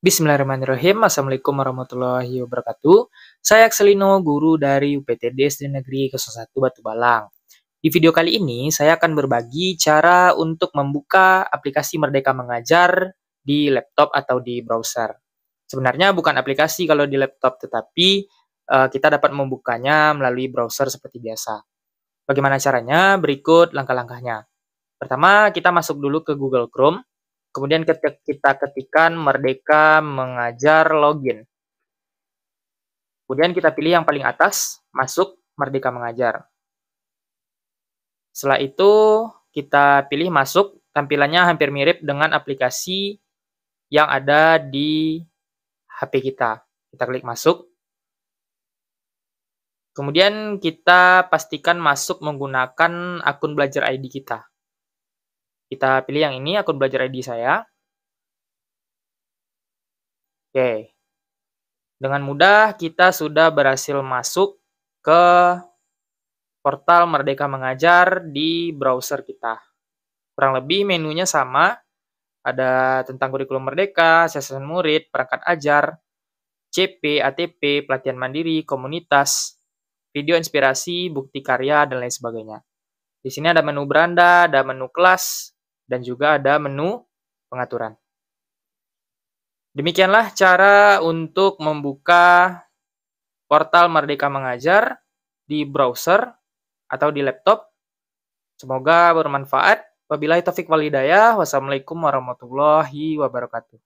Bismillahirrahmanirrahim. Assalamualaikum warahmatullahi wabarakatuh. Saya Akselino, guru dari UPTD Sri Negeri Kelas 1 Balang. Di video kali ini, saya akan berbagi cara untuk membuka aplikasi Merdeka Mengajar di laptop atau di browser. Sebenarnya bukan aplikasi kalau di laptop, tetapi uh, kita dapat membukanya melalui browser seperti biasa. Bagaimana caranya? Berikut langkah-langkahnya. Pertama, kita masuk dulu ke Google Chrome Kemudian kita ketikkan merdeka mengajar login. Kemudian kita pilih yang paling atas, masuk merdeka mengajar. Setelah itu kita pilih masuk, tampilannya hampir mirip dengan aplikasi yang ada di HP kita. Kita klik masuk. Kemudian kita pastikan masuk menggunakan akun belajar ID kita kita pilih yang ini, akun belajar ID saya. Oke. Dengan mudah kita sudah berhasil masuk ke portal Merdeka Mengajar di browser kita. Kurang lebih menunya sama, ada tentang kurikulum merdeka, sesuai murid, perangkat ajar, CP, ATP, pelatihan mandiri, komunitas, video inspirasi, bukti karya, dan lain sebagainya. Di sini ada menu beranda, ada menu kelas, dan juga ada menu pengaturan. Demikianlah cara untuk membuka portal Merdeka Mengajar di browser atau di laptop. Semoga bermanfaat. Wabillahi taufik walidayah. Wassalamualaikum warahmatullahi wabarakatuh.